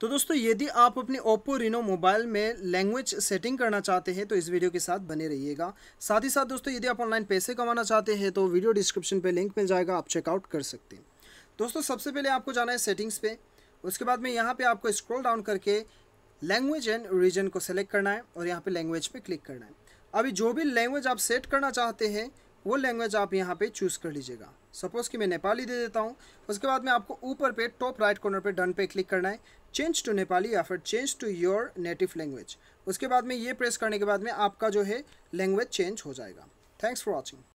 तो दोस्तों यदि आप अपने ओप्पो रिनो मोबाइल में लैंग्वेज सेटिंग करना चाहते हैं तो इस वीडियो के साथ बने रहिएगा साथ ही साथ दोस्तों यदि आप ऑनलाइन पैसे कमाना चाहते हैं तो वीडियो डिस्क्रिप्शन पे लिंक मिल जाएगा आप चेकआउट कर सकते हैं दोस्तों सबसे पहले आपको जाना है सेटिंग्स पे उसके बाद में यहाँ पर आपको स्क्रोल डाउन करके लैंग्वेज एंड रीजन को सेलेक्ट करना है और यहाँ पर लैंग्वेज पर क्लिक करना है अभी जो भी लैंग्वेज आप सेट करना चाहते हैं वो लैंग्वेज आप यहाँ पे चूज़ कर लीजिएगा सपोज़ कि मैं नेपाली दे देता हूँ उसके बाद में आपको ऊपर पे टॉप राइट कॉर्नर पे डन पे क्लिक करना है चेंज टू नेपाली या फिर change to your native language उसके बाद में ये प्रेस करने के बाद में आपका जो है लैंग्वेज चेंज हो जाएगा थैंक्स फॉर वॉचिंग